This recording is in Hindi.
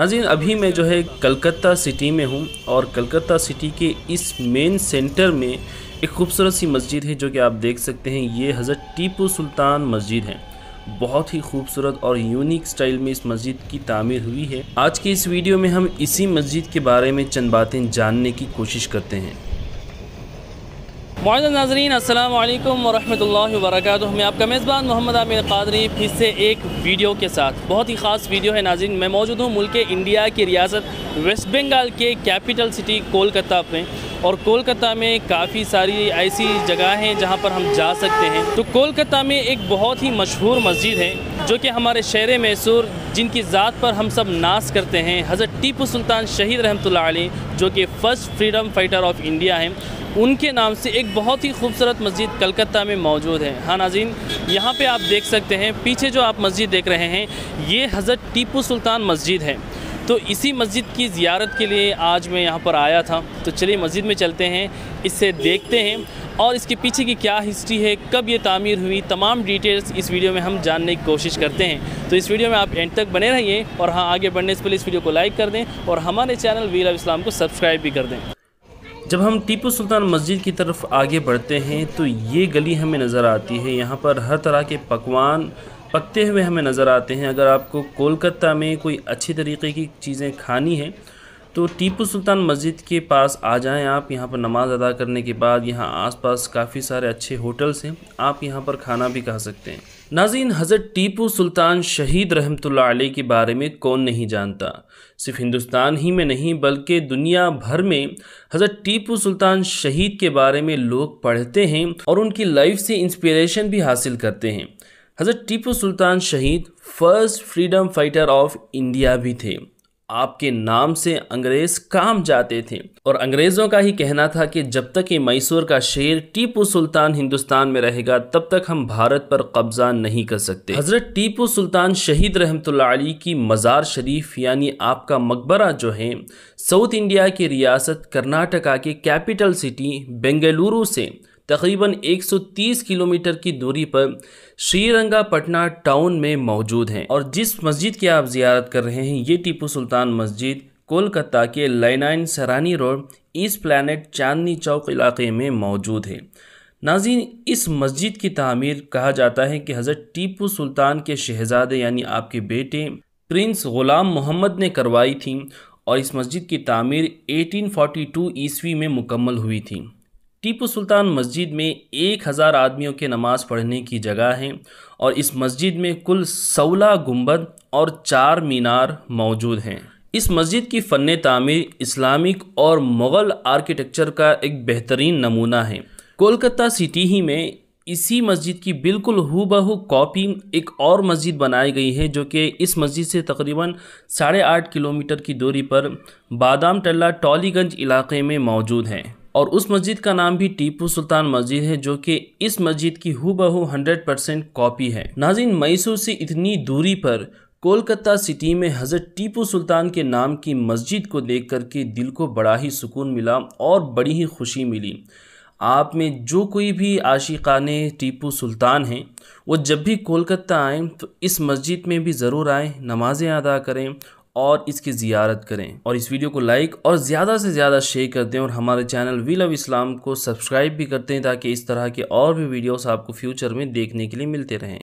नाजीन अभी मैं जो है कलकत्ता सिटी में हूँ और कलकत्ता सिटी के इस मेन सेंटर में एक खूबसूरत सी मस्जिद है जो कि आप देख सकते हैं ये हज़रत टीपू सुल्तान मस्जिद है बहुत ही खूबसूरत और यूनिक स्टाइल में इस मस्जिद की तामीर हुई है आज की इस वीडियो में हम इसी मस्जिद के बारे में चंद बातें जानने की कोशिश करते हैं मौजूद नाजरीन अल्लाम वरहमल वर्क मैं आपका मेज़बान मोहम्मद आमिर कादरी फिर से एक वीडियो के साथ बहुत ही ख़ास वीडियो है नाजरीन मैं मौजूद हूँ मुल्क इंडिया की रियासत वेस्ट बंगाल के कैपिटल सिटी कोलकाता में और कोलकाता में काफ़ी सारी ऐसी जगह हैं जहाँ पर हम जा सकते हैं तो कोलकाता में एक बहुत ही मशहूर मस्जिद है जो कि हमारे शहर मैसूर जिनकी ज़ात पर हम सब नाश करते हैं हज़रत टीपू सुल्तान शहीद रहमत जो कि first freedom fighter of India हैं उनके नाम से एक बहुत ही खूबसूरत मस्जिद कलकत्ता में मौजूद है हाँ नाजीन यहाँ पे आप देख सकते हैं पीछे जो आप मस्जिद देख रहे हैं ये हज़रत टीपू सुल्तान मस्जिद है तो इसी मस्जिद की ज़ियारत के लिए आज मैं यहाँ पर आया था तो चलिए मस्जिद में चलते हैं इसे देखते हैं और इसके पीछे की क्या हिस्ट्री है कब ये तामीर हुई तमाम डिटेल्स इस वीडियो में हम जानने की कोशिश करते हैं तो इस वीडियो में आप एंड तक बने रहिए और हाँ आगे बढ़ने से पहले इस वीडियो को लाइक कर दें और हमारे चैनल वीर इस्लाम को सब्सक्राइब भी कर दें जब हम टीपू सुल्तान मस्जिद की तरफ आगे बढ़ते हैं तो ये गली हमें नज़र आती है यहाँ पर हर तरह के पकवान पकते हुए हमें नज़र आते हैं अगर आपको कोलकाता में कोई अच्छी तरीके की चीज़ें खानी हैं तो टीपू सुल्तान मस्जिद के पास आ जाएं आप यहाँ पर नमाज़ अदा करने के बाद यहाँ आसपास काफ़ी सारे अच्छे होटल्स हैं आप यहाँ पर खाना भी खा सकते हैं नाजीन हज़रत टीपू सुल्तान शहीद रहमतुल्ला अलैह के बारे में कौन नहीं जानता सिर्फ हिंदुस्तान ही में नहीं बल्कि दुनिया भर में हज़रत टीपू सुल्तान शहीद के बारे में लोग पढ़ते हैं और उनकी लाइफ से इंस्परेशन भी हासिल करते हैं हज़रत टीपू सुल्तान शहीद first freedom fighter of India भी थे आपके नाम से अंग्रेज काम जाते थे और अंग्रेज़ों का ही कहना था कि जब तक ये मैसूर का शेर टीपू सुल्तान हिंदुस्तान में रहेगा तब तक हम भारत पर कब्जा नहीं कर सकते हज़रत टीपू सुल्तान शहीद रहमतुल्लाह अली की मज़ार शरीफ यानी आपका मकबरा जो है साउथ इंडिया की रियासत कर्नाटका के कैपिटल सिटी बेंगलुरु से तकरीबन 130 किलोमीटर की दूरी पर श्रीरंगा पटना टाउन में मौजूद हैं और जिस मस्जिद की आप जियारत कर रहे हैं ये टीपू सुल्तान मस्जिद कोलकाता के लाइनाइन सरानी रोड इस प्लानट चांदनी चौक इलाके में मौजूद है नाजीन इस मस्जिद की तमीर कहा जाता है कि हज़रत टीपू सुल्तान के शहजादे यानी आपके बेटे प्रिंस ग़ुलाम मोहम्मद ने करवाई थी और इस मस्जिद की तमीर 1842 ईस्वी में मुकम्मल हुई थी टीपू सुल्तान मस्जिद में एक हज़ार आदमियों के नमाज़ पढ़ने की जगह है और इस मस्जिद में कुल सोलह गुंबद और चार मीनार मौजूद हैं इस मस्जिद की फ़न तामीर इस्लामिक और मुग़ल आर्किटेक्चर का एक बेहतरीन नमूना है कोलकाता सिटी ही में इसी मस्जिद की बिल्कुल हूबहू कॉपी एक और मस्जिद बनाई गई है जो कि इस मस्जिद से तकरीबन साढ़े आठ किलोमीटर की दूरी पर बादाम टल्ला टॉलीगंज इलाके में मौजूद हैं और उस मस्जिद का नाम भी टीपू सुल्तान मस्जिद है जो कि इस मस्जिद की हु बहू हंड्रेड परसेंट कॉपी है नाजिन मैसूर से इतनी दूरी पर कोलकाता सिटी में हज़रत टीपू सुल्तान के नाम की मस्जिद को देख कर के दिल को बड़ा ही सुकून मिला और बड़ी ही खुशी मिली आप में जो कोई भी आशिकान टीपू सुल्तान हैं वो जब भी कोलकाता आएँ तो इस मस्जिद में भी ज़रूर आएँ नमाज़ें अदा करें और इसकी ज़ियारत करें और इस वीडियो को लाइक और ज़्यादा से ज़्यादा शेयर कर दें और हमारे चैनल वी लव इस्लाम को सब्सक्राइब भी करते हैं ताकि इस तरह के और भी वीडियोस आपको फ्यूचर में देखने के लिए मिलते रहें